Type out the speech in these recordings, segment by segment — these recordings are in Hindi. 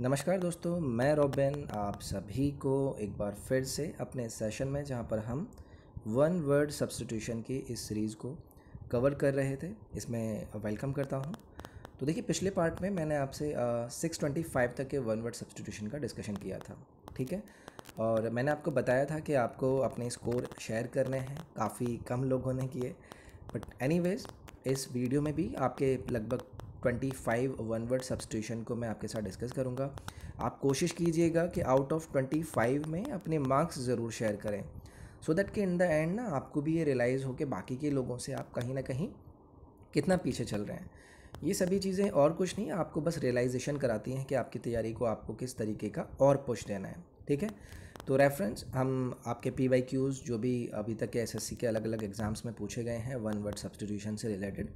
नमस्कार दोस्तों मैं रॉबेन आप सभी को एक बार फिर से अपने सेशन में जहां पर हम वन वर्ड सब्सटीट्यूशन की इस सीरीज़ को कवर कर रहे थे इसमें वेलकम करता हूं तो देखिए पिछले पार्ट में मैंने आपसे सिक्स ट्वेंटी फाइव तक के वन वर्ड सब्सटीट्यूशन का डिस्कशन किया था ठीक है और मैंने आपको बताया था कि आपको अपने स्कोर शेयर करने हैं काफ़ी कम लोगों ने किए बट एनी इस वीडियो में भी आपके लगभग twenty five one word substitution को मैं आपके साथ डिस्कस करूँगा आप कोशिश कीजिएगा कि आउट ऑफ ट्वेंटी फाइव में अपने मार्क्स ज़रूर शेयर करें सो दैट कि इन द एंड ना आपको भी ये रियलाइज़ हो कि बाकी के लोगों से आप कहीं ना कहीं कितना पीछे चल रहे हैं ये सभी चीज़ें और कुछ नहीं आपको बस रियलाइजेशन कराती हैं कि आपकी तैयारी को आपको किस तरीके का और पुश देना है ठीक है तो रेफरेंस हम आपके पी वाई क्यूज़ जो भी अभी तक के सी के अलग अलग एग्जाम्स में पूछे गए हैं वन वर्ड सब्सटीट्यूशन से रिलेटेड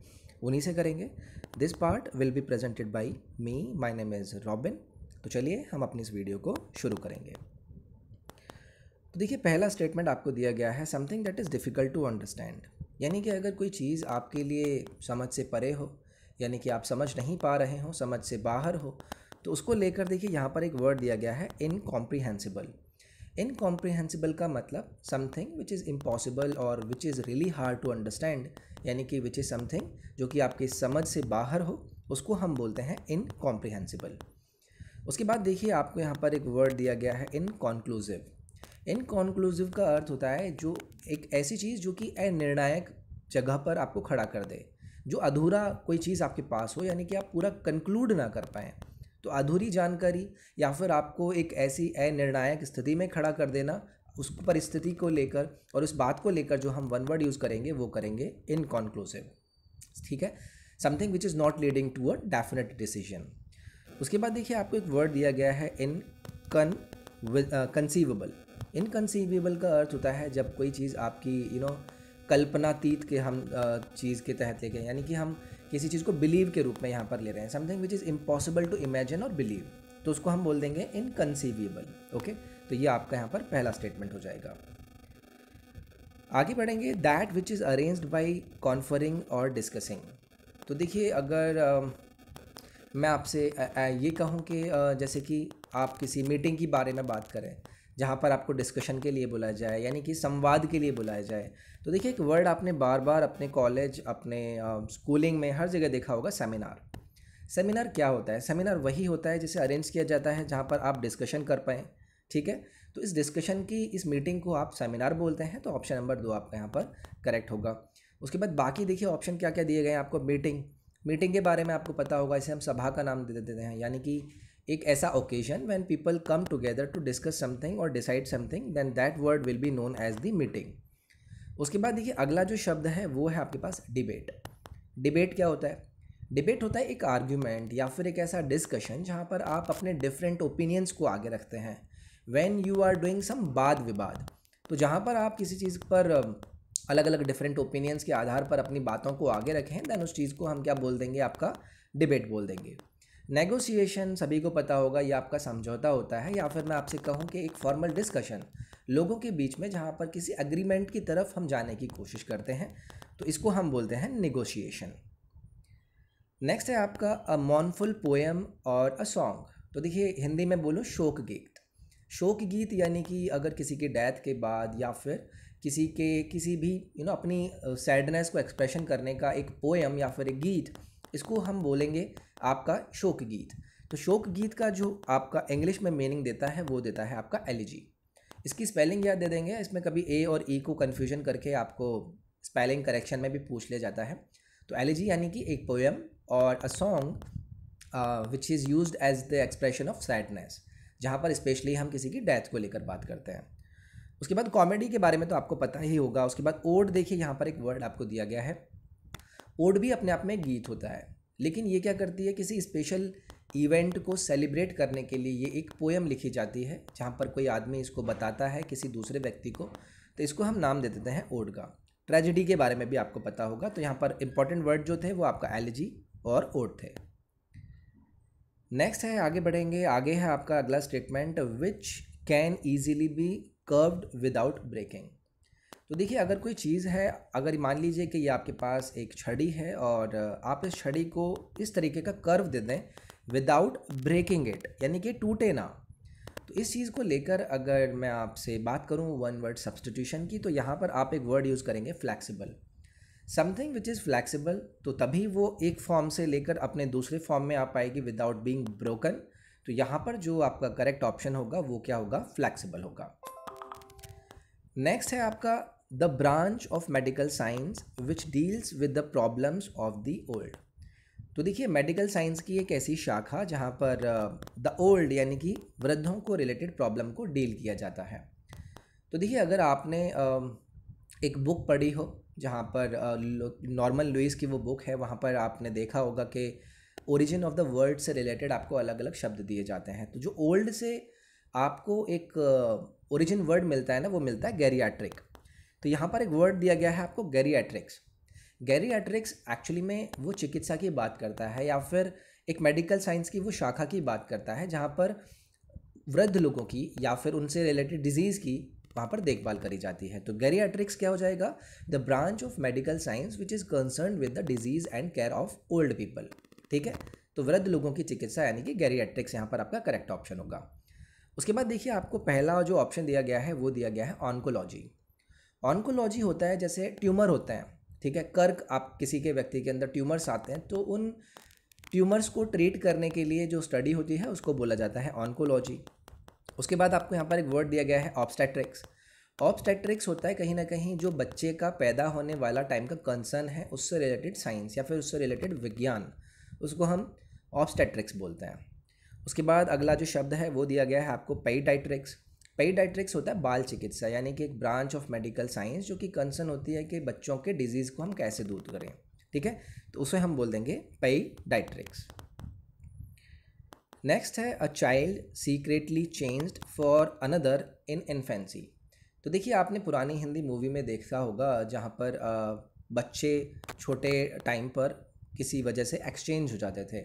उन्हीं से करेंगे this part will be presented by me my name is Robin तो चलिए हम अपनी इस वीडियो को शुरू करेंगे तो देखिए पहला स्टेटमेंट आपको दिया गया है something that is difficult to understand यानी कि अगर कोई चीज़ आपके लिए समझ से परे हो यानी कि आप समझ नहीं पा रहे हो समझ से बाहर हो तो उसको लेकर देखिए यहाँ पर एक वर्ड दिया गया है इनकॉम्प्रीहेंसिबल इनकॉम्प्रिहेंसिबल का मतलब समथिंग विच इज़ इम्पॉसिबल और which is really hard to understand यानी कि विच इज़ समथिंग जो कि आपके समझ से बाहर हो उसको हम बोलते हैं इनकॉम्प्रिहेंसिबल उसके बाद देखिए आपको यहाँ पर एक वर्ड दिया गया है इनकॉन्क्लूसिव इनकॉन्क्लूसिव का अर्थ होता है जो एक ऐसी चीज़ जो कि अनिर्णायक जगह पर आपको खड़ा कर दे जो अधूरा कोई चीज़ आपके पास हो यानी कि आप पूरा कंक्लूड ना कर पाएँ तो अधूरी जानकारी या फिर आपको एक ऐसी अनिर्णायक स्थिति में खड़ा कर देना उस परिस्थिति को लेकर और उस बात को लेकर जो हम वन वर्ड यूज़ करेंगे वो करेंगे इनकॉन्क्लूसिव ठीक है something which is not leading to a definite decision उसके बाद देखिए आपको एक वर्ड दिया गया है इन कन कंसीवेबल इनकन्सीवेबल का अर्थ होता है जब कोई चीज़ आपकी यू you नो know, कल्पनातीत के हम uh, चीज़ के तहत लेके यानी कि हम किसी चीज़ को बिलीव के रूप में यहाँ पर ले रहे हैं something which is impossible to imagine और बिलीव तो उसको हम बोल देंगे इनकनसीविएबल ओके तो ये आपका यहाँ पर पहला स्टेटमेंट हो जाएगा आगे बढ़ेंगे that which is arrange by conferring और डिस्कसिंग तो देखिए अगर आ, मैं आपसे ये कहूँ कि आ, जैसे कि आप किसी मीटिंग के बारे में बात करें जहाँ पर आपको डिस्कशन के लिए बुलाया जाए यानी कि संवाद के लिए बुलाया जाए तो देखिए एक वर्ड आपने बार बार अपने कॉलेज अपने स्कूलिंग में हर जगह देखा होगा सेमिनार सेमिनार क्या होता है सेमिनार वही होता है जिसे अरेंज किया जाता है जहाँ पर आप डिस्कशन कर पाएँ ठीक है तो इस डिस्कशन की इस मीटिंग को आप सेमिनार बोलते हैं तो ऑप्शन नंबर दो आपका यहाँ पर करेक्ट होगा उसके बाद बाकी देखिए ऑप्शन क्या क्या दिए गए हैं आपको मीटिंग मीटिंग के बारे में आपको पता होगा इसे हम सभा का नाम दे देते हैं यानी कि एक ऐसा occasion when people come together to discuss something और decide something then that word will be known as the meeting उसके बाद देखिए अगला जो शब्द है वो है आपके पास डिबेट डिबेट क्या होता है डिबेट होता है एक आर्ग्यूमेंट या फिर एक ऐसा डिस्कशन जहाँ पर आप अपने डिफरेंट ओपिनियंस को आगे रखते हैं when you are doing some वाद विवाद तो जहाँ पर आप किसी चीज़ पर अलग अलग डिफरेंट ओपिनियंस के आधार पर अपनी बातों को आगे रखें दैन उस चीज़ को हम क्या बोल देंगे आपका डिबेट बोल देंगे नेगोशिएशन सभी को पता होगा ये आपका समझौता होता है या फिर मैं आपसे कहूँ कि एक फॉर्मल डिस्कशन लोगों के बीच में जहाँ पर किसी अग्रीमेंट की तरफ हम जाने की कोशिश करते हैं तो इसको हम बोलते हैं निगोशिएशन नेक्स्ट है आपका अ मॉनफुल पोएम और अ सॉन्ग तो देखिए हिंदी में बोलो शोक गीत शोक गीत यानी कि अगर किसी के डेथ के बाद या फिर किसी के किसी भी यू you नो know, अपनी सैडनेस uh, को एक्सप्रेशन करने का एक पोएम या फिर एक गीत इसको हम बोलेंगे आपका शोक गीत तो शोक गीत का जो आपका इंग्लिश में मीनिंग देता है वो देता है आपका एलिजी इसकी स्पेलिंग याद दे देंगे इसमें कभी ए और ई e को कन्फ्यूजन करके आपको स्पेलिंग करेक्शन में भी पूछ लिया जाता है तो एलिजी यानी कि एक पोएम और a song which is use as the expression of sadness जहाँ पर स्पेशली हम किसी की डेथ को लेकर बात करते हैं उसके बाद कॉमेडी के बारे में तो आपको पता ही होगा उसके बाद ओड देखिए यहाँ पर एक वर्ड आपको दिया गया है ओड भी अपने आप में गीत होता है लेकिन ये क्या करती है किसी स्पेशल इवेंट को सेलिब्रेट करने के लिए ये एक पोएम लिखी जाती है जहाँ पर कोई आदमी इसको बताता है किसी दूसरे व्यक्ति को तो इसको हम नाम दे देते हैं ओडगा ट्रेजिडी के बारे में भी आपको पता होगा तो यहाँ पर इम्पॉर्टेंट वर्ड जो थे वो आपका एलजी और ओड थे नेक्स्ट है आगे बढ़ेंगे आगे है आपका अगला statement which can easily be curved without breaking तो देखिए अगर कोई चीज़ है अगर मान लीजिए कि ये आपके पास एक छड़ी है और आप इस छड़ी को इस तरीके का कर्व दे दें विदाउट ब्रेकिंग इट यानी कि टूटे ना तो इस चीज़ को लेकर अगर मैं आपसे बात करूँ वन वर्ड सब्सटीट्यूशन की तो यहाँ पर आप एक वर्ड यूज़ करेंगे flexible something which is flexible तो तभी वो एक फॉर्म से लेकर अपने दूसरे फॉर्म में आ पाएगी विदाउट बींग ब्रोकन तो यहाँ पर जो आपका करेक्ट ऑप्शन होगा वो क्या होगा फ्लैक्सीबल होगा नेक्स्ट है आपका the branch of medical science which deals with the problems of the old तो देखिए मेडिकल साइंस की एक ऐसी शाखा जहाँ पर द ओल्ड यानी कि वृद्धों को रिलेटेड प्रॉब्लम को डील किया जाता है तो देखिए अगर आपने uh, एक बुक पढ़ी हो जहाँ पर नॉर्मल uh, लुइस की वो बुक है वहाँ पर आपने देखा होगा कि ओरिजिन ऑफ द वर्ड से रिलेटेड आपको अलग अलग शब्द दिए जाते हैं तो जो ओल्ड से आपको एक ओरिजिन uh, वर्ड मिलता है ना वो मिलता है गैरियाट्रिक तो यहाँ पर एक वर्ड दिया गया है आपको गैरियाट्रिक्स गैरियाट्रिक्स एक्चुअली में वो चिकित्सा की बात करता है या फिर एक मेडिकल साइंस की वो शाखा की बात करता है जहाँ पर वृद्ध लोगों की या फिर उनसे रिलेटेड डिजीज़ की वहाँ पर देखभाल करी जाती है तो गैरियाट्रिक्स क्या हो जाएगा the branch of medical science which is concern with the disease and care of old people ठीक है तो वृद्ध लोगों की चिकित्सा यानी कि गैरियाट्रिक्स यहाँ पर आपका करेक्ट ऑप्शन होगा उसके बाद देखिए आपको पहला जो ऑप्शन दिया गया है वो दिया गया है ऑनकोलॉजी ऑन्कोलॉजी होता है जैसे ट्यूमर होते हैं ठीक है कर्क आप किसी के व्यक्ति के अंदर ट्यूमर्स आते हैं तो उन ट्यूमर्स को ट्रीट करने के लिए जो स्टडी होती है उसको बोला जाता है ऑन्कोलॉजी उसके बाद आपको यहाँ पर एक वर्ड दिया गया है ऑप्स्टेट्रिक्स ऑब्स्टेट्रिक्स होता है कहीं ना कहीं जो बच्चे का पैदा होने वाला टाइम का कंसर्न है उससे रिलेटेड साइंस या फिर उससे रिलेटेड विज्ञान उसको हम ऑप्स्टेट्रिक्स बोलते हैं उसके बाद अगला जो शब्द है वो दिया गया है आपको पेडाइट्रिक्स पेडाइट्रिक्स होता है बाल चिकित्सा यानी कि एक ब्रांच ऑफ मेडिकल साइंस जो कि कंसर्न होती है कि बच्चों के डिजीज़ को हम कैसे दूर करें ठीक है तो उसे हम बोल देंगे पेडाइट्रिक्स नेक्स्ट है a child secretly changed for another in infancy तो देखिए आपने पुरानी हिंदी मूवी में देखा होगा जहाँ पर बच्चे छोटे टाइम पर किसी वजह से एक्सचेंज हो जाते थे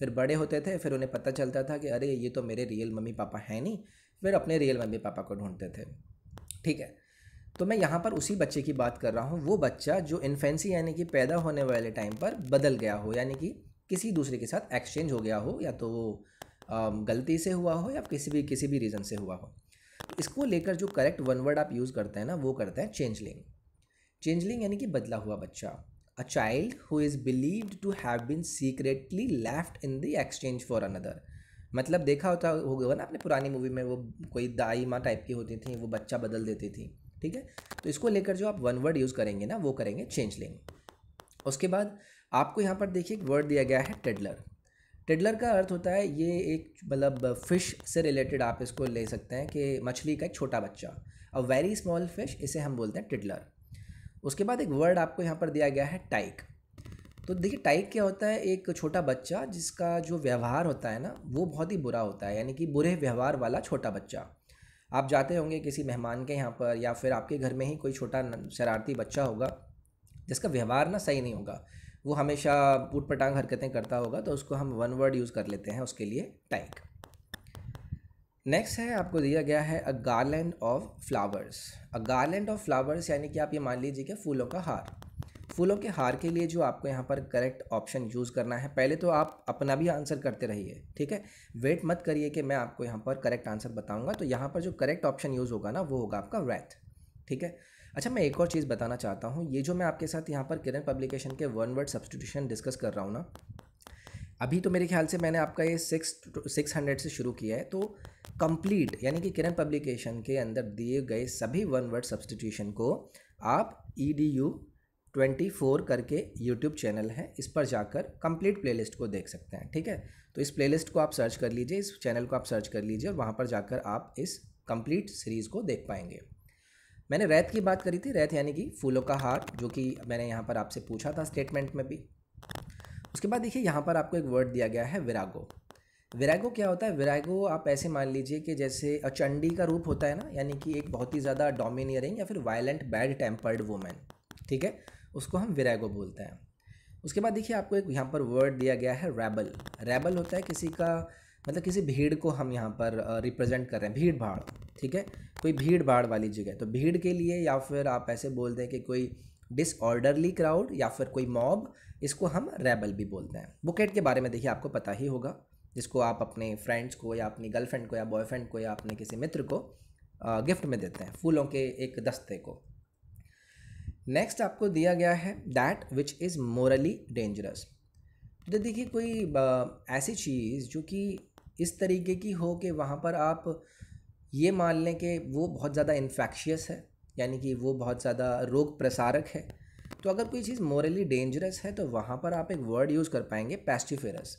फिर बड़े होते थे फिर उन्हें पता चलता था कि अरे ये तो मेरे रियल मम्मी पापा हैं नहीं फिर अपने रियल मम्मी पापा को ढूंढते थे ठीक है तो मैं यहाँ पर उसी बच्चे की बात कर रहा हूँ वो बच्चा जो इन्फेंसी यानी कि पैदा होने वाले टाइम पर बदल गया हो यानी कि किसी दूसरे के साथ एक्सचेंज हो गया हो या तो वो गलती से हुआ हो या किसी भी किसी भी रीज़न से हुआ हो इसको लेकर जो करेक्ट वन वर्ड आप यूज़ करते हैं ना वो करते हैं चेंजलिंग चेंजलिंग यानी कि बदला हुआ बच्चा a child who is believed to have been secretly left in the exchange for another मतलब देखा होता होगा ना आपने पुरानी मूवी में वो कोई दाई माँ टाइप की होती थी वो बच्चा बदल देती थी ठीक है तो इसको लेकर जो आप वन वर्ड यूज़ करेंगे ना वो करेंगे चेंजलिंग उसके बाद आपको यहाँ पर देखिए एक वर्ड दिया गया है टेडलर टेडलर का अर्थ होता है ये एक मतलब फ़िश से रिलेटेड आप इसको ले सकते हैं कि मछली का एक छोटा बच्चा अ वेरी स्मॉल फिश इसे हम बोलते हैं टिडलर उसके बाद एक वर्ड आपको यहाँ पर दिया गया है टाइक तो देखिए टाइक क्या होता है एक छोटा बच्चा जिसका जो व्यवहार होता है ना वो बहुत ही बुरा होता है यानी कि बुरे व्यवहार वाला छोटा बच्चा आप जाते होंगे किसी मेहमान के यहाँ पर या फिर आपके घर में ही कोई छोटा शरारती बच्चा होगा जिसका व्यवहार ना सही नहीं होगा वो हमेशा उट पटांग हरकतें करता होगा तो उसको हम वन वर्ड यूज़ कर लेते हैं उसके लिए टाइक नेक्स्ट है आपको दिया गया है a garland of flowers a garland of flowers यानी कि आप ये मान लीजिए कि फूलों का हार फूलों के हार के लिए जो आपको यहाँ पर करेक्ट ऑप्शन यूज़ करना है पहले तो आप अपना भी आंसर करते रहिए ठीक है वेट मत करिए कि मैं आपको यहाँ पर करेक्ट आंसर बताऊँगा तो यहाँ पर जो करेक्ट ऑप्शन यूज़ होगा ना वो होगा आपका रैथ ठीक है अच्छा मैं एक और चीज़ बताना चाहता हूँ ये जो मैं आपके साथ यहाँ पर किरण पब्लिकेशन के वन वर्ड सब्सटीट्यूशन डिस्कस कर रहा हूँ ना अभी तो मेरे ख्याल से मैंने आपका ये सिक्स सिक्स हंड्रेड से शुरू किया है तो कंप्लीट यानी कि किरण पब्लिकेशन के अंदर दिए गए सभी वन वर्ड सब्सटीट्यूशन को आप E D U twenty four करके यूट्यूब चैनल है इस पर जाकर कंप्लीट प्लेलिस्ट को देख सकते हैं ठीक है तो इस प्लेलिस्ट को आप सर्च कर लीजिए इस चैनल को आप सर्च कर लीजिए और वहाँ पर जाकर आप इस कंप्लीट सीरीज़ को देख पाएंगे मैंने रैत की बात करी थी रैत यानी कि फूलों का हार जो कि मैंने यहाँ पर आपसे पूछा था स्टेटमेंट में भी उसके बाद देखिए यहाँ पर आपको एक वर्ड दिया गया है विरागो विरागो क्या होता है विरागो आप ऐसे मान लीजिए कि जैसे अचंडी का रूप होता है ना यानी कि एक बहुत ही ज़्यादा डोमिनियरिंग या फिर वायलेंट बैड टेम्पर्ड वूमेन ठीक है उसको हम विरैगो बोलते हैं उसके बाद देखिए आपको एक यहाँ पर वर्ड दिया गया है रैबल रैबल होता है किसी का मतलब किसी भीड़ को हम यहाँ पर रिप्रेजेंट कर रहे हैं भीड़ भाड़ ठीक है कोई भीड़ भाड़ वाली जगह तो भीड़ के लिए या फिर आप ऐसे बोलते हैं कि कोई डिसऑर्डरली क्राउड या फिर कोई मॉब इसको हम रैबल भी बोलते हैं बुकेट के बारे में देखिए आपको पता ही होगा जिसको आप अपने फ्रेंड्स को या अपनी गर्लफ्रेंड को या बॉयफ्रेंड को या अपने किसी मित्र को गिफ्ट में देते हैं फूलों के एक दस्ते को नेक्स्ट आपको दिया गया है that which is morally dangerous तो देखिए कोई ऐसी चीज़ जो कि इस तरीके की हो कि वहाँ पर आप ये मान लें कि वो बहुत ज़्यादा इन्फेक्शियस है यानी कि वो बहुत ज़्यादा रोग प्रसारक है तो अगर कोई चीज़ मोरली डेंजरस है तो वहाँ पर आप एक वर्ड यूज़ कर पाएंगे पेस्टिफेरस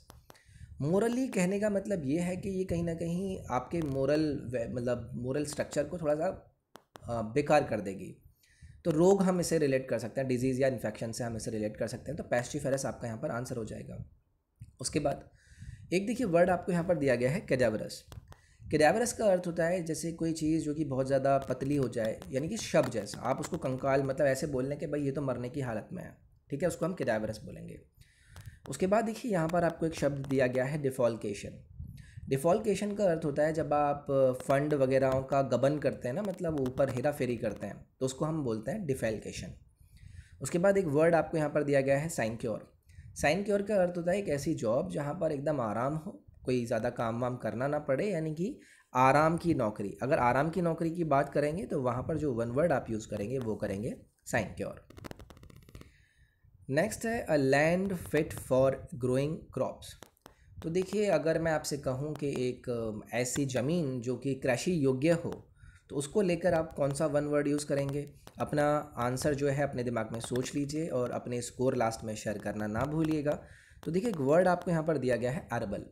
मोरली कहने का मतलब ये है कि ये कहीं ना कहीं आपके मोरल मतलब मोरल स्ट्रक्चर को थोड़ा सा बेकार कर देगी तो रोग हम इसे रिलेट कर सकते हैं डिजीज़ या इन्फेक्शन से हम इसे रिलेट कर सकते हैं तो पेस्टिफेरस आपका यहाँ पर आंसर हो जाएगा उसके बाद एक देखिए वर्ड आपको यहाँ पर दिया गया है कैडावरस कैडावरस का अर्थ होता है जैसे कोई चीज़ जो कि बहुत ज़्यादा पतली हो जाए यानी कि शब जैसा आप उसको कंकाल मतलब ऐसे बोल लें कि भाई ये तो मरने की हालत में है ठीक है उसको हम कैडावरस बोलेंगे उसके बाद देखिए यहाँ पर आपको एक शब्द दिया गया है डिफॉल्केशन डिफॉल्केशन का अर्थ होता है जब आप फंड वगैरह का गबन करते हैं ना मतलब ऊपर हेरा फेरी करते हैं तो उसको हम बोलते हैं डिफेल्केशन उसके बाद एक वर्ड आपको यहाँ पर दिया गया है साइनक्योर साइनक्योर साइन क्योर का अर्थ होता है एक ऐसी जॉब जहाँ पर एकदम आराम हो कोई ज़्यादा काम वाम करना ना पड़े यानी कि आराम की नौकरी अगर आराम की नौकरी की बात करेंगे तो वहाँ पर जो वन वर्ड आप यूज़ करेंगे वो करेंगे साइनक्योर नेक्स्ट है a land fit for growing crops तो देखिए अगर मैं आपसे कहूँ कि एक ऐसी ज़मीन जो कि कृषि योग्य हो तो उसको लेकर आप कौन सा वन वर्ड यूज़ करेंगे अपना आंसर जो है अपने दिमाग में सोच लीजिए और अपने स्कोर लास्ट में शेयर करना ना भूलिएगा तो देखिए एक वर्ड आपको यहाँ पर दिया गया है अरबल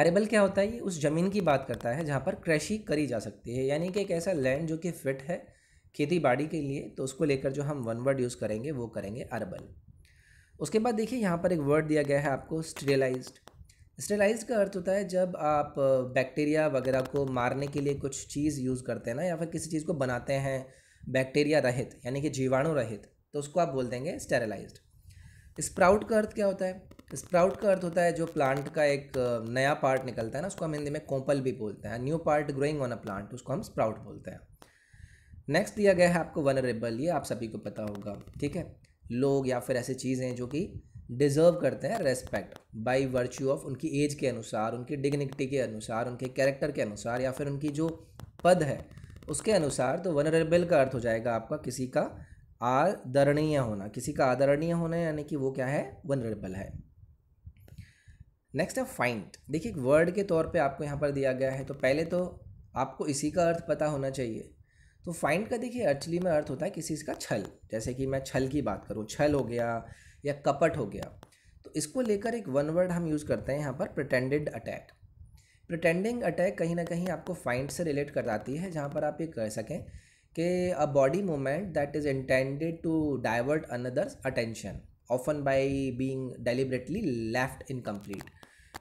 एरेबल क्या होता है ये उस ज़मीन की बात करता है जहाँ पर कृषि करी जा सकती है यानी कि एक ऐसा लैंड जो कि फिट है खेती बाड़ी के लिए तो उसको लेकर जो हम वन वर्ड यूज़ करेंगे वो करेंगे अरबल उसके बाद देखिए यहाँ पर एक वर्ड दिया गया है आपको स्टेलाइज स्टेलाइज का अर्थ होता है जब आप बैक्टीरिया वगैरह को मारने के लिए कुछ चीज़ यूज़ करते हैं ना या फिर किसी चीज़ को बनाते हैं बैक्टीरिया रहित यानी कि जीवाणु रहित तो उसको आप बोल देंगे स्टेरलाइज स्प्राउट का अर्थ क्या होता है स्प्राउट का अर्थ होता है जो प्लांट का एक नया पार्ट निकलता है ना उसको हम हिंदी में कोंपल भी बोलते हैं new part growing on a plant उसको हम स्प्राउट बोलते हैं नेक्स्ट दिया गया है आपको वनरेबल ये आप सभी को पता होगा ठीक है लोग या फिर ऐसी चीज़ें जो कि डिज़र्व करते हैं रेस्पेक्ट बाई वर्च्यू ऑफ उनकी एज के अनुसार उनकी डिग्निटी के अनुसार उनके कैरेक्टर के अनुसार या फिर उनकी जो पद है उसके अनुसार तो वनरेबल का अर्थ हो जाएगा आपका किसी का आदरणीय होना किसी का आदरणीय होना यानी कि वो क्या है वनरेबल है नेक्स्ट है फाइंड देखिए वर्ड के तौर पे आपको यहाँ पर दिया गया है तो पहले तो आपको इसी का अर्थ पता होना चाहिए तो फाइंड का देखिए एक्चुअली में अर्थ होता है किसी का छल जैसे कि मैं छल की बात करूँ छल हो गया या कपट हो गया तो इसको लेकर एक वन वर्ड हम यूज़ करते हैं यहाँ पर प्रटेंडेड अटैक प्रटेंडिंग अटैक कहीं ना कहीं आपको फाइंड से रिलेट जाती है जहाँ पर आप ये कह सकें कि a body movement that is intended to divert another's attention often by being deliberately left incomplete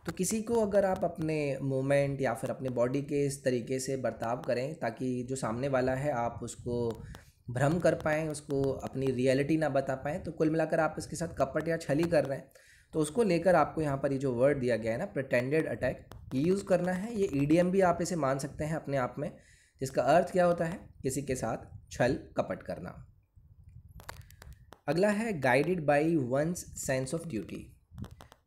तो किसी को अगर आप अपने मूवमेंट या फिर अपने बॉडी के इस तरीके से बर्ताव करें ताकि जो सामने वाला है आप उसको भ्रम कर पाएँ उसको अपनी रियलिटी ना बता पाएँ तो कुल मिलाकर आप इसके साथ कपट या छली कर रहे हैं तो उसको लेकर आपको यहाँ पर ये जो वर्ड दिया गया है ना प्रटेंडेड अटैक ये यूज़ करना है ये ई भी आप इसे मान सकते हैं अपने आप में जिसका अर्थ क्या होता है किसी के साथ छल कपट करना अगला है guided by one's sense of duty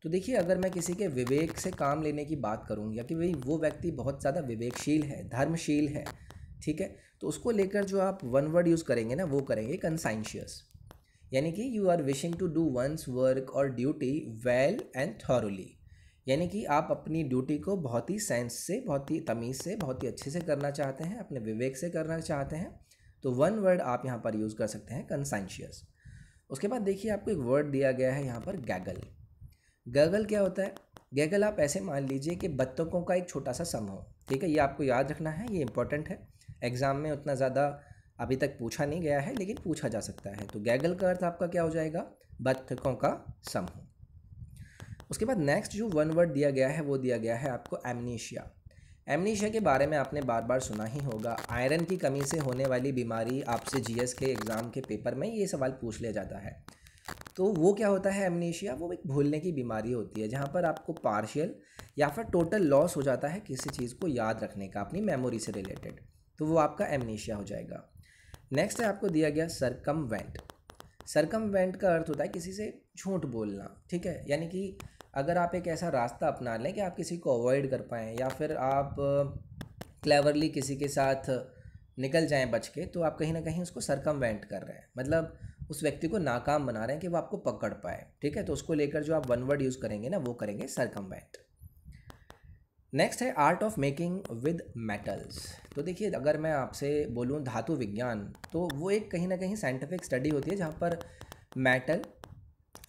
तो देखिए अगर मैं किसी के विवेक से काम लेने की बात करूँगा कि भाई वो व्यक्ति बहुत ज़्यादा विवेकशील है धर्मशील है ठीक है तो उसको लेकर जो आप वन वर्ड यूज़ करेंगे ना वो करेंगे कंसाइंशियस यानी कि you are wishing to do one's work और ड्यूटी वेल एंड थॉरली यानी कि आप अपनी ड्यूटी को बहुत ही सेंस से बहुत ही तमीज़ से बहुत ही अच्छे से करना चाहते हैं अपने विवेक से करना चाहते हैं तो वन वर्ड आप यहाँ पर यूज़ कर सकते हैं कंसाइंशियस उसके बाद देखिए आपको एक वर्ड दिया गया है यहाँ पर गैगल गगल क्या होता है गगल आप ऐसे मान लीजिए कि बत्तखों का एक छोटा सा समूह ठीक है ये आपको याद रखना है ये इंपॉर्टेंट है एग्ज़ाम में उतना ज़्यादा अभी तक पूछा नहीं गया है लेकिन पूछा जा सकता है तो गैगल का अर्थ आपका क्या हो जाएगा बत्तखों का समूह उसके बाद नेक्स्ट जो वन वर्ड दिया गया है वो दिया गया है आपको एमनीशिया एमनीशिया के बारे में आपने बार बार सुना ही होगा आयरन की कमी से होने वाली बीमारी आपसे जीएस के एग्ज़ाम के पेपर में ये सवाल पूछ लिया जाता है तो वो क्या होता है एमनेशिया वो एक भूलने की बीमारी होती है जहाँ पर आपको पार्शियल या फिर टोटल लॉस हो जाता है किसी चीज़ को याद रखने का अपनी मेमोरी से रिलेटेड तो वो आपका एमनेशिया हो जाएगा नेक्स्ट है आपको दिया गया सरकम वेंट सरकम वेंट का अर्थ होता है किसी से झूठ बोलना ठीक है यानी कि अगर आप एक ऐसा रास्ता अपना लें कि आप किसी को अवॉइड कर पाएँ या फिर आप क्लेवरली किसी के साथ निकल जाएं बच के तो आप कहीं ना कहीं उसको सरकम वेंट कर रहे हैं मतलब उस व्यक्ति को नाकाम बना रहे हैं कि वो आपको पकड़ पाए ठीक है तो उसको लेकर जो आप वन वर्ड यूज़ करेंगे ना वो करेंगे सरकम्बेंट नेक्स्ट है art of making with metals तो देखिए अगर मैं आपसे बोलूँ धातु विज्ञान तो वो एक कहीं ना कहीं साइंटिफिक स्टडी होती है जहाँ पर मेटल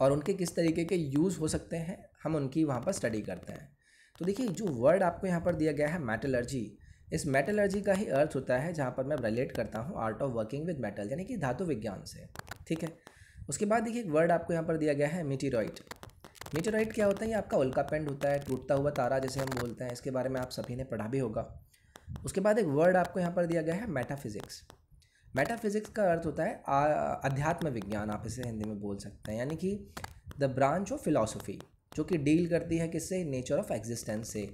और उनके किस तरीके के यूज़ हो सकते हैं हम उनकी वहाँ पर स्टडी करते हैं तो देखिए जो वर्ड आपको यहाँ पर दिया गया है मेटलर्जी इस मेटलर्जी का ही अर्थ होता है जहाँ पर मैं रिलेट करता हूँ art of working with metal यानी कि धातु विज्ञान से ठीक है उसके बाद देखिए एक वर्ड आपको यहाँ पर दिया गया है मीटीरॉइड मीटीरॉइड क्या होता है ये आपका उल्का पेंड होता है टूटता हुआ तारा जैसे हम बोलते हैं इसके बारे में आप सभी ने पढ़ा भी होगा उसके बाद एक वर्ड आपको यहाँ पर दिया गया है मेटाफिज़िक्स मेटाफिज़िक्स का अर्थ होता है अध्यात्म विज्ञान आप इसे हिंदी में बोल सकते हैं यानी कि द ब्रांच ऑफ फिलासफी जो कि डील करती है किससे नेचर ऑफ एग्जिस्टेंस से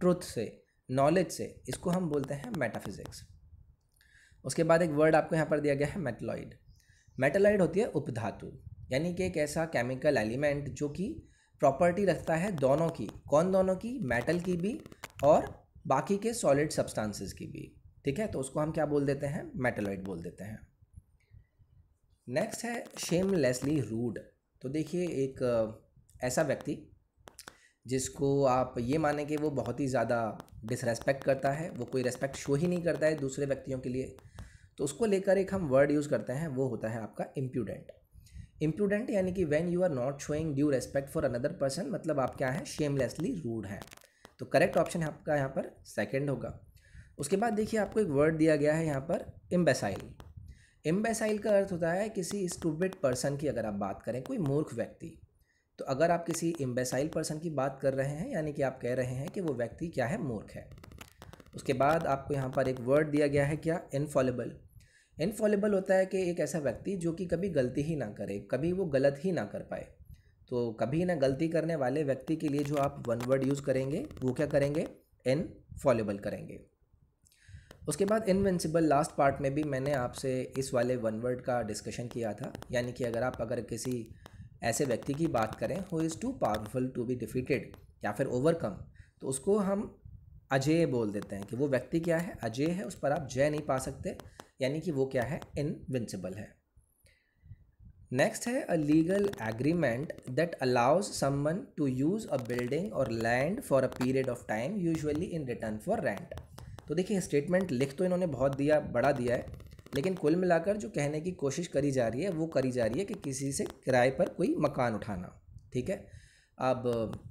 ट्रुथ से नॉलेज से इसको हम बोलते हैं मेटाफिज़िक्स उसके बाद एक वर्ड आपको यहाँ पर दिया गया है मेटलॉइड मेटलॉइड होती है उपधातु यानी कि एक ऐसा केमिकल एलिमेंट जो कि प्रॉपर्टी रखता है दोनों की कौन दोनों की मेटल की भी और बाकी के सॉलिड सब्सटेंसेस की भी ठीक है तो उसको हम क्या बोल देते हैं मेटलॉइड बोल देते हैं नेक्स्ट है शेमलेसली रूड तो देखिए एक ऐसा व्यक्ति जिसको आप ये माने कि वो बहुत ही ज़्यादा डिसरेस्पेक्ट करता है वो कोई रेस्पेक्ट शो ही नहीं करता है दूसरे व्यक्तियों के लिए तो उसको लेकर एक हम वर्ड यूज़ करते हैं वो होता है आपका इम्प्यूडेंट इम्प्यूडेंट यानी कि when you are not showing due respect for another person मतलब आप क्या है शेमलेसली रूड है तो करेक्ट ऑप्शन आपका यहाँ पर सेकेंड होगा उसके बाद देखिए आपको एक वर्ड दिया गया है यहाँ पर इम्बेसाइल इम्बेसाइल का अर्थ होता है किसी स्टूबिट पर्सन की अगर आप बात करें कोई मूर्ख व्यक्ति तो अगर आप किसी इम्बेसाइल पर्सन की बात कर रहे हैं यानी कि आप कह रहे हैं कि वो व्यक्ति क्या है मूर्ख है उसके बाद आपको यहाँ पर एक वर्ड दिया गया है क्या इनफॉलेबल इनफॉलेबल होता है कि एक ऐसा व्यक्ति जो कि कभी गलती ही ना करे कभी वो गलत ही ना कर पाए तो कभी ना गलती करने वाले व्यक्ति के लिए जो आप वन वर्ड यूज़ करेंगे वो क्या करेंगे इनफॉलेबल करेंगे उसके बाद इनविंसिबल लास्ट पार्ट में भी मैंने आपसे इस वाले वन वर्ड का डिस्कशन किया था यानी कि अगर आप अगर किसी ऐसे व्यक्ति की बात करें who is too powerful to be defeated या फिर ओवरकम तो उसको हम अजय बोल देते हैं कि वो व्यक्ति क्या है अजय है उस पर आप जय नहीं पा सकते यानी कि वो क्या है इनविंसिबल है नेक्स्ट है a legal agreement that allows someone to use a building और land for a period of time usually in return for rent तो देखिए स्टेटमेंट लिख तो इन्होंने बहुत दिया बड़ा दिया है लेकिन कुल मिलाकर जो कहने की कोशिश करी जा रही है वो करी जा रही है कि किसी से किराए पर कोई मकान उठाना ठीक है अब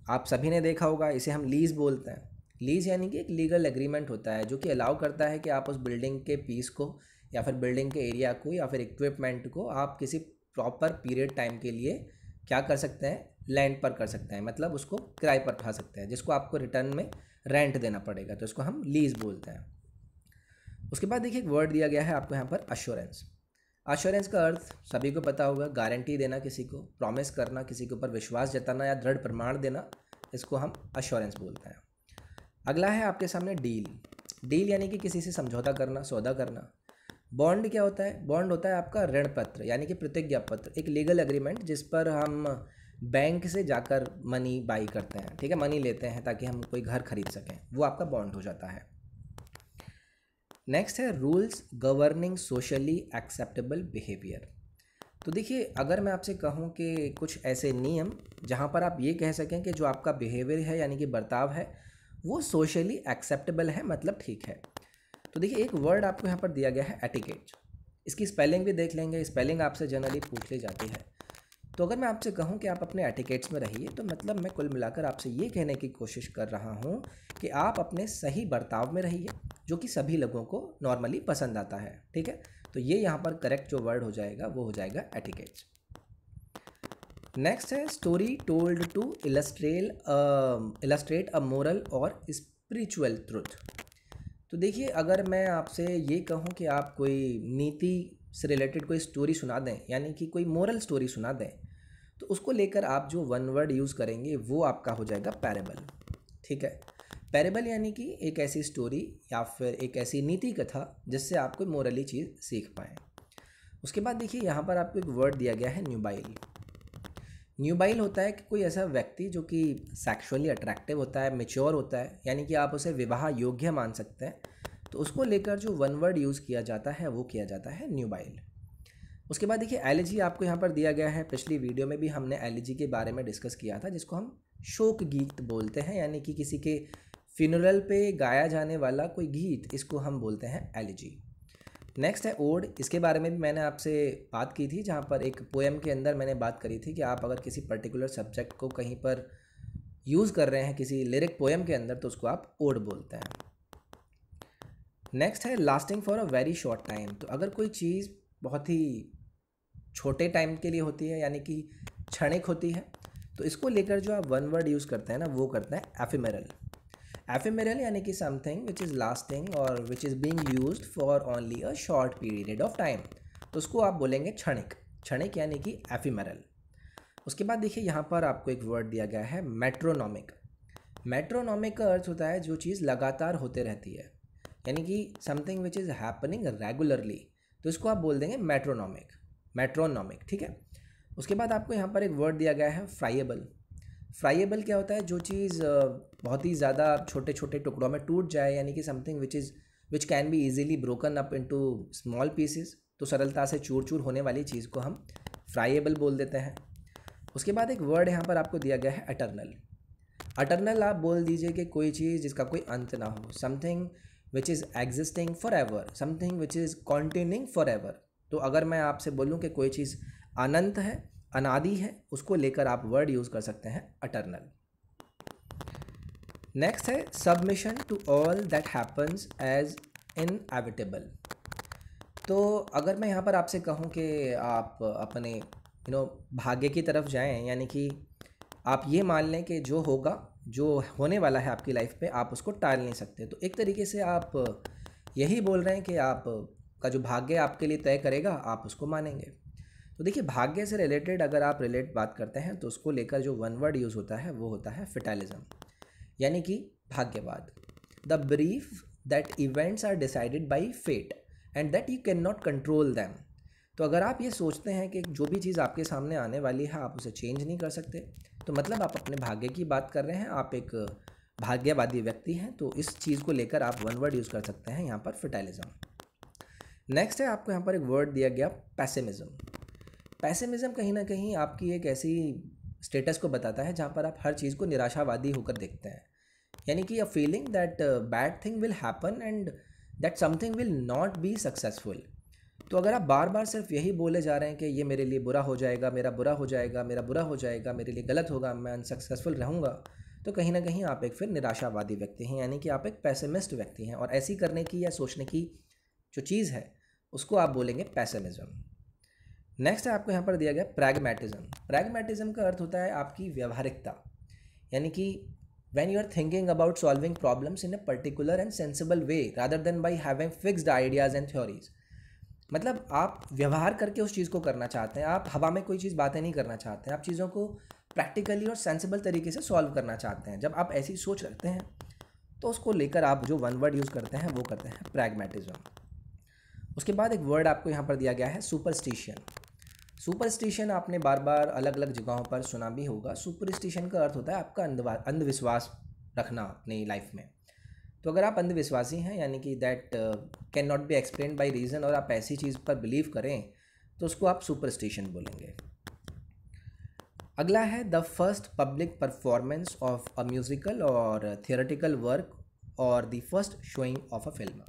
आप सभी ने देखा होगा इसे हम लीज़ बोलते हैं लीज़ यानी कि एक लीगल एग्रीमेंट होता है जो कि अलाउ करता है कि आप उस बिल्डिंग के पीस को या फिर बिल्डिंग के एरिया को या फिर इक्विपमेंट को आप किसी प्रॉपर पीरियड टाइम के लिए क्या कर सकते हैं लैंड पर कर सकते हैं मतलब उसको किराए पर उठा सकते हैं जिसको आपको रिटर्न में रेंट देना पड़ेगा तो इसको हम लीज़ बोलते हैं उसके बाद देखिए एक वर्ड दिया गया है आपको यहाँ पर अश्योरेंस अश्योरेंस का अर्थ सभी को पता होगा गारंटी देना किसी को प्रॉमिस करना किसी के ऊपर विश्वास जताना या दृढ़ प्रमाण देना इसको हम अश्योरेंस बोलते हैं अगला है आपके सामने डील डील यानी कि किसी से समझौता करना सौदा करना बॉन्ड क्या होता है बॉन्ड होता है आपका ऋण पत्र यानी कि प्रतिज्ञा पत्र एक लीगल एग्रीमेंट जिस पर हम बैंक से जाकर मनी बाई करते हैं ठीक है मनी लेते हैं ताकि हम कोई घर खरीद सकें वो आपका बॉन्ड हो जाता है नेक्स्ट है rules governing socially acceptable behaviour तो देखिए अगर मैं आपसे कहूँ कि कुछ ऐसे नियम जहाँ पर आप ये कह सकें कि जो आपका बिहेवियर है यानी कि बर्ताव है वो सोशली एक्सेप्टेबल है मतलब ठीक है तो देखिए एक वर्ड आपको यहाँ पर दिया गया है एटिकेट इसकी स्पेलिंग भी देख लेंगे स्पेलिंग आपसे जनरली पूछ ली जाती है तो अगर मैं आपसे कहूँ कि आप अपने एटिकेट्स में रहिए तो मतलब मैं कुल मिलाकर आपसे ये कहने की कोशिश कर रहा हूँ कि आप अपने सही बर्ताव में रहिए जो कि सभी लोगों को नॉर्मली पसंद आता है ठीक है तो ये यहाँ पर करेक्ट जो वर्ड हो जाएगा वो हो जाएगा एटिकेट्स नेक्स्ट है story told to illustrate illustrate a moral और स्पिरिचुअल ट्रुथ तो देखिए अगर मैं आपसे ये कहूँ कि आप कोई नीति से रिलेटेड कोई स्टोरी सुना दें यानी कि कोई मोरल स्टोरी सुना दें तो उसको लेकर आप जो वन वर्ड यूज़ करेंगे वो आपका हो जाएगा पैरेबल ठीक है पैरेबल यानी कि एक ऐसी स्टोरी या फिर एक ऐसी नीति कथा जिससे आप कोई मोरली चीज़ सीख पाएँ उसके बाद देखिए यहाँ पर आपको एक वर्ड दिया गया है न्यूबाइल न्यूबाइल होता है कि कोई ऐसा व्यक्ति जो कि सेक्सुअली अट्रैक्टिव होता है मेच्योर होता है यानी कि आप उसे विवाह योग्य मान सकते हैं तो उसको लेकर जो वन वर्ड यूज़ किया जाता है वो किया जाता है न्यूबाइल उसके बाद देखिए एलर्जी आपको यहाँ पर दिया गया है पिछली वीडियो में भी हमने एलर्जी के बारे में डिस्कस किया था जिसको हम शोक गीत बोलते हैं यानी कि किसी के फ्यूनरल पे गाया जाने वाला कोई गीत इसको हम बोलते हैं एलर्जी नेक्स्ट है ओड इसके बारे में भी मैंने आपसे बात की थी जहाँ पर एक पोएम के अंदर मैंने बात करी थी कि आप अगर किसी पर्टिकुलर सब्जेक्ट को कहीं पर यूज़ कर रहे हैं किसी लिरिक पोएम के अंदर तो उसको आप ओड बोलते हैं नेक्स्ट है lasting for a very short time तो अगर कोई चीज़ बहुत ही छोटे टाइम के लिए होती है यानी कि क्षणिक होती है तो इसको लेकर जो आप वन वर्ड यूज़ करते हैं ना वो करते हैं एफिमेरल एफिमेरल यानी कि समथिंग विच इज़ लास्टिंग और which is being use for only a short period of time तो उसको आप बोलेंगे क्षणिक क्षणिक यानी कि एफिमेरल उसके बाद देखिए यहाँ पर आपको एक वर्ड दिया गया है मेट्रोनॉमिक मेट्रोनॉमिक का अर्थ होता है जो चीज़ लगातार होते रहती है यानी कि something which is happening regularly तो इसको आप बोल देंगे मेट्रोनॉमिक मेट्रोनॉमिक ठीक है उसके बाद आपको यहाँ पर एक वर्ड दिया गया है फ्राइएबल फ्राइएबल क्या होता है जो चीज़ बहुत ही ज़्यादा छोटे छोटे टुकड़ों में टूट जाए यानी कि something which is which can be easily broken up to small pieces तो सरलता से चूर चूर होने वाली चीज़ को हम फ्राइएबल बोल देते हैं उसके बाद एक वर्ड यहाँ पर आपको दिया गया है अटर्नल अटर्नल आप बोल दीजिए कि कोई चीज़ जिसका कोई अंत ना हो something which is existing for ever something which is continuing for ever तो अगर मैं आपसे बोलूँ कि कोई चीज़ अनंत है अनादि है उसको लेकर आप वर्ड यूज़ कर सकते हैं अटर्नल नेक्स्ट है submission to all that happens as inevitable तो अगर मैं यहाँ पर आपसे कहूँ कि आप अपने यू नो भाग्य की तरफ जाएँ यानी कि आप ये मान लें कि जो होगा जो होने वाला है आपकी लाइफ पे आप उसको टाल नहीं सकते तो एक तरीके से आप यही बोल रहे हैं कि आप का जो भाग्य आपके लिए तय करेगा आप उसको मानेंगे तो देखिए भाग्य से रिलेटेड अगर आप रिलेट बात करते हैं तो उसको लेकर जो वन वर्ड यूज़ होता है वो होता है फिटालिज्म यानी कि भाग्यवाद the belief that events are decided by fate and that you can not control them तो अगर आप ये सोचते हैं कि जो भी चीज़ आपके सामने आने वाली है आप उसे चेंज नहीं कर सकते तो मतलब आप अपने भाग्य की बात कर रहे हैं आप एक भाग्यवादी व्यक्ति हैं तो इस चीज़ को लेकर आप वन वर्ड यूज़ कर सकते हैं यहाँ पर फिटालिज्म नेक्स्ट है आपको यहाँ पर एक वर्ड दिया गया पैसेमिज़म पैसेमिज़म कहीं ना कहीं आपकी एक ऐसी स्टेटस को बताता है जहाँ पर आप हर चीज़ को निराशावादी होकर देखते हैं यानी कि a feeling that bad thing will happen and that something will not be successful तो अगर आप बार बार सिर्फ यही बोले जा रहे हैं कि ये मेरे लिए बुरा हो जाएगा मेरा बुरा हो जाएगा मेरा बुरा हो जाएगा मेरे लिए गलत होगा मैं अनसक्सेसफुल रहूँगा तो कहीं ना कहीं आप एक फिर निराशावादी व्यक्ति हैं यानी कि आप एक पैसेमिस्ट व्यक्ति हैं और ऐसी करने की या सोचने की जो चीज़ है उसको आप बोलेंगे पैसलिज्म नेक्स्ट है आपको यहाँ पर दिया गया प्रैगमेटिज्म प्रैगमेटिज्म का अर्थ होता है आपकी व्यवहारिकता यानी कि when you are thinking about solving problems in a particular and sensible way rather than by having fixed ideas and theories मतलब आप व्यवहार करके उस चीज़ को करना चाहते हैं आप हवा में कोई चीज़ बातें नहीं करना चाहते हैं आप चीज़ों को प्रैक्टिकली और सेंसिबल तरीके से सॉल्व करना चाहते हैं जब आप ऐसी सोच रखते हैं तो उसको लेकर आप जो वन वर्ड यूज़ करते हैं वो करते हैं प्रैगमेटिज्म उसके बाद एक वर्ड आपको यहाँ पर दिया गया है सुपरस्टिशन सुपरस्टिशन आपने बार बार अलग अलग जगहों पर सुना भी होगा सुपरस्टिशन का अर्थ होता है आपका अंधविश्वास रखना अपनी लाइफ में तो अगर आप अंधविश्वासी हैं यानी कि that can not be explain by reason और आप ऐसी चीज़ पर बिलीव करें तो उसको आप सुपरस्टिशन बोलेंगे अगला है the first public performance of a musical और थियोरेटिकल वर्क और the first showing of a film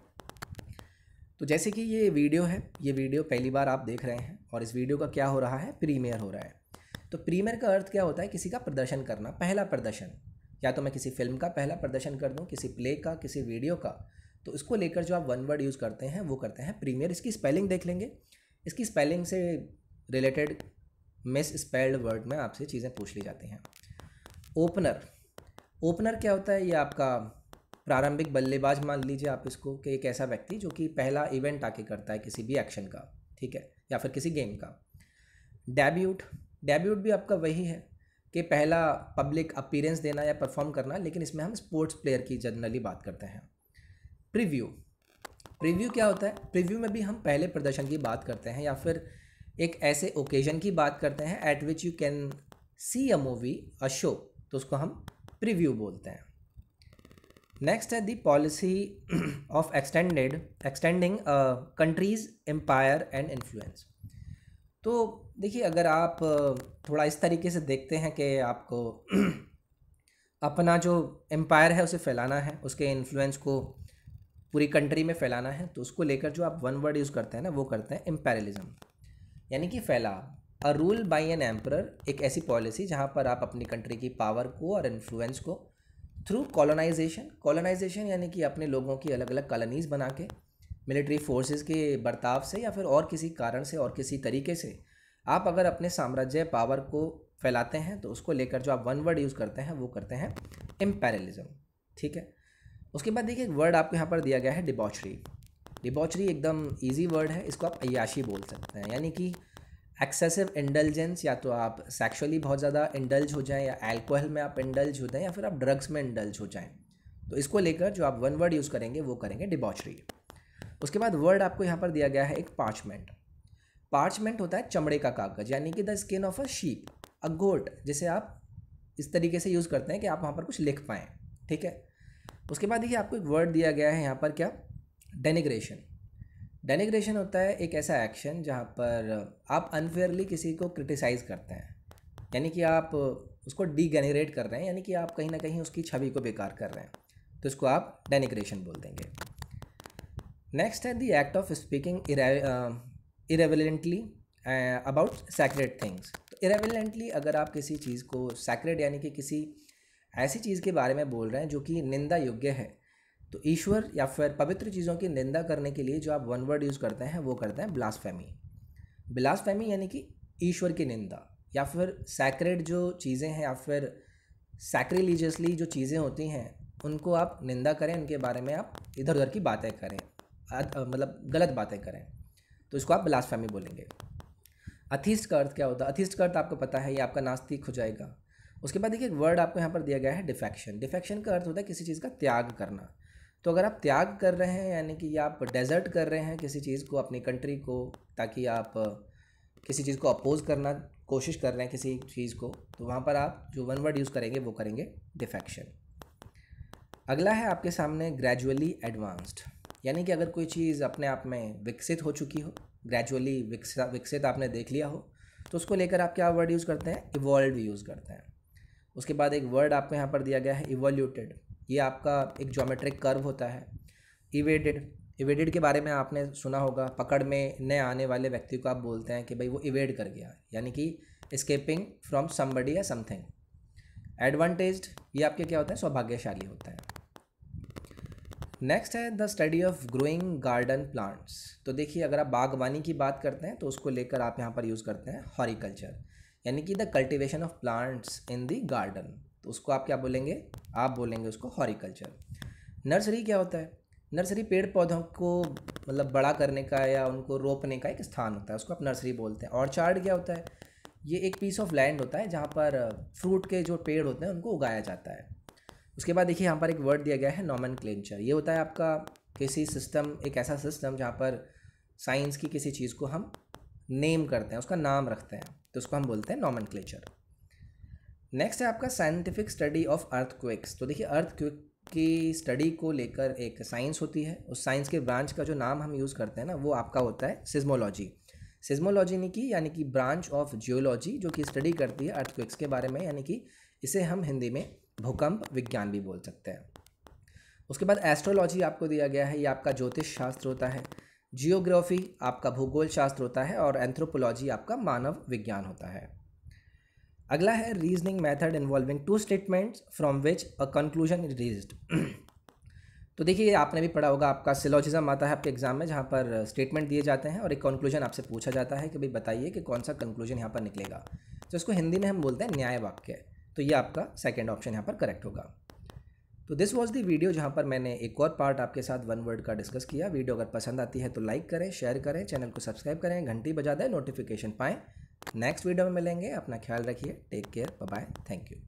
तो जैसे कि ये वीडियो है ये वीडियो पहली बार आप देख रहे हैं और इस वीडियो का क्या हो रहा है प्रीमियर हो रहा है तो प्रीमियर का अर्थ क्या होता है किसी का प्रदर्शन करना पहला प्रदर्शन या तो मैं किसी फिल्म का पहला प्रदर्शन कर दूँ किसी प्ले का किसी वीडियो का तो इसको लेकर जो आप वन वर्ड यूज़ करते हैं वो करते हैं प्रीमियर इसकी स्पेलिंग देख लेंगे इसकी स्पेलिंग से रिलेटेड मिस स्पेल्ड वर्ड में आपसे चीज़ें पूछ ली जाती हैं ओपनर ओपनर क्या होता है ये आपका प्रारंभिक बल्लेबाज मान लीजिए आप इसको कि एक ऐसा व्यक्ति जो कि पहला इवेंट आके करता है किसी भी एक्शन का ठीक है या फिर किसी गेम का डेब्यूट डेब्यूट भी आपका वही है कि पहला पब्लिक अपीरेंस देना या परफॉर्म करना लेकिन इसमें हम स्पोर्ट्स प्लेयर की जनरली बात करते हैं प्रीव्यू प्रीव्यू क्या होता है प्रीव्यू में भी हम पहले प्रदर्शन की बात करते हैं या फिर एक ऐसे ओकेजन की बात करते हैं at which you can see a movie a show तो उसको हम प्रीव्यू बोलते हैं नेक्स्ट है the policy of extended extending countries empire and influence तो देखिए अगर आप थोड़ा इस तरीके से देखते हैं कि आपको अपना जो एम्पायर है उसे फैलाना है उसके इन्फ्लुएंस को पूरी कंट्री में फैलाना है तो उसको लेकर जो आप वन वर्ड यूज़ करते हैं ना वो करते हैं एम्पेरलिज्म यानी कि फैलाव a rule by an emperor एक ऐसी पॉलिसी जहाँ पर आप अपनी कंट्री की पावर को और इन्फ्लुएंस को थ्रू कॉलोनाइजेशन कॉलोनाइजेशन यानी कि अपने लोगों की अलग अलग कॉलोनीज़ बना के मिलिट्री फोर्सेस के बर्ताव से या फिर और किसी कारण से और किसी तरीके से आप अगर अपने साम्राज्य पावर को फैलाते हैं तो उसको लेकर जो आप वन वर्ड यूज़ करते हैं वो करते हैं एम्पेरलिज्म ठीक है उसके बाद देखिए एक वर्ड आपको यहाँ पर दिया गया है डिबॉचरी डिबॉचरी एकदम ईजी वर्ड है इसको आप अयाशी बोल सकते हैं यानी कि एक्सेसिव इंडल्जेंस या तो आप सेक्सुअली बहुत ज़्यादा इंडल्ज हो जाएं या अल्कोहल में आप इंडल्ज हो जाएं या फिर आप ड्रग्स में इंडल्ज हो जाएं तो इसको लेकर जो आप वन वर्ड यूज़ करेंगे वो करेंगे डिबॉचरी उसके बाद वर्ड आपको यहाँ पर दिया गया है एक पार्चमेंट पार्चमेंट होता है चमड़े का कागज़ यानी कि the skin of a sheep a goat जिसे आप इस तरीके से यूज़ करते हैं कि आप वहाँ पर कुछ लिख पाएँ ठीक है उसके बाद देखिए आपको एक वर्ड दिया गया है यहाँ पर क्या डेनिग्रेशन डेनिग्रेशन होता है एक ऐसा एक्शन जहाँ पर आप अनफेयरली किसी को क्रिटिसाइज़ करते हैं यानी कि आप उसको डिगेनरेट कर रहे हैं यानी कि आप कहीं ना कहीं उसकी छवि को बेकार कर रहे हैं तो इसको आप डेनिग्रेशन बोल देंगे नेक्स्ट है the act of speaking irreverently about sacred things तो इरेवलेंटली अगर आप किसी चीज़ को सैक्रेट यानी कि किसी ऐसी चीज़ के बारे में बोल रहे हैं जो कि निंदा योग्य है तो ईश्वर या फिर पवित्र चीज़ों की निंदा करने के लिए जो आप वन वर्ड यूज़ करते हैं वो करते हैं ब्लासफेमी ब्लासफेमी यानी कि ईश्वर की निंदा या फिर सैक्रेड जो चीज़ें हैं या फिर सैक्रिलीजियसली जो चीज़ें होती हैं उनको आप निंदा करें उनके बारे में आप इधर उधर की बातें करें मतलब गलत बातें करें तो इसको आप ब्लासफेमी बोलेंगे अथीस्ट का अर्थ क्या होता है अथीस्ट का अर्थ आपको पता है ये आपका नास्तिक हो जाएगा उसके बाद देखिए एक वर्ड आपको यहाँ पर दिया गया है डिफेक्शन डिफेक्शन का अर्थ होता है किसी चीज़ का त्याग करना तो अगर आप त्याग कर रहे हैं यानी कि आप डेजर्ट कर रहे हैं किसी चीज़ को अपनी कंट्री को ताकि आप किसी चीज़ को अपोज़ करना कोशिश कर रहे हैं किसी चीज़ को तो वहाँ पर आप जो वन वर्ड यूज़ करेंगे वो करेंगे डिफेक्शन अगला है आपके सामने ग्रेजुअली एडवांस्ड यानी कि अगर कोई चीज़ अपने आप में विकसित हो चुकी हो ग्रेजुअली विकसित आपने देख लिया हो तो उसको लेकर आप क्या वर्ड यूज़ करते हैं इवॉल्व यूज़ करते हैं उसके बाद एक वर्ड आपको यहाँ पर दिया गया है इवोल्यूटेड ये आपका एक जोमेट्रिक कर्व होता है इवेडेड इवेडेड के बारे में आपने सुना होगा पकड़ में नए आने वाले व्यक्ति को आप बोलते हैं कि भाई वो इवेड कर गया यानी कि स्केपिंग फ्रॉम समबडी या समथिंग एडवांटेज ये आपके क्या होता है सौभाग्यशाली होता है नेक्स्ट है the study of growing garden plants तो देखिए अगर आप बागवानी की बात करते हैं तो उसको लेकर आप यहाँ पर यूज़ करते हैं हॉरिकल्चर यानी कि the cultivation of plants in the garden उसको आप क्या बोलेंगे आप बोलेंगे उसको हॉरिकल्चर नर्सरी क्या होता है नर्सरी पेड़ पौधों को मतलब बड़ा करने का या उनको रोपने का एक स्थान होता है उसको आप नर्सरी बोलते हैं ऑर्चार्ड क्या होता है ये एक पीस ऑफ लैंड होता है जहाँ पर फ्रूट के जो पेड़ होते हैं उनको उगाया जाता है उसके बाद देखिए यहाँ पर एक वर्ड दिया गया है नॉमन क्लेंचर ये होता है आपका किसी सिस्टम एक ऐसा सिस्टम जहाँ पर साइंस की किसी चीज़ को हम नेम करते हैं उसका नाम रखते हैं तो उसको हम बोलते हैं नॉमन क्लेचर नेक्स्ट है आपका साइंटिफिक स्टडी ऑफ अर्थक्वेक्स तो देखिए अर्थक्वेक की स्टडी को लेकर एक साइंस होती है उस साइंस के ब्रांच का जो नाम हम यूज़ करते हैं ना वो आपका होता है सिज्मोलॉजी सिज्मोलॉजी ने की यानी कि ब्रांच ऑफ जियोलॉजी जो कि स्टडी करती है क्विक्स के बारे में यानी कि इसे हम हिंदी में भूकंप विज्ञान भी बोल सकते हैं उसके बाद एस्ट्रोलॉजी आपको दिया गया है ये आपका ज्योतिष शास्त्र होता है जियोग्राफी आपका भूगोल शास्त्र होता है और एंथ्रोपोलॉजी आपका मानव विज्ञान होता है अगला है reasoning method involving two statements from which a conclusion is reached तो देखिए आपने भी पढ़ा होगा आपका सिलोजिज्म आता है आपके एग्जाम में जहाँ पर स्टेटमेंट दिए जाते हैं और एक कंक्लूजन आपसे पूछा जाता है कि भाई बताइए कि कौन सा कंक्लूजन यहाँ पर निकलेगा तो इसको हिंदी में हम बोलते हैं न्याय वाक्य तो ये आपका सेकेंड ऑप्शन यहाँ पर करेक्ट होगा तो दिस वॉज दी वीडियो जहाँ पर मैंने एक और पार्ट आपके साथ वन वर्ड का डिस्कस किया वीडियो अगर पसंद आती है तो लाइक करें शेयर करें चैनल को सब्सक्राइब करें घंटी बजा दें नोटिफिकेशन पाएँ नेक्स्ट वीडियो में मिलेंगे अपना ख्याल रखिए take care bye thank you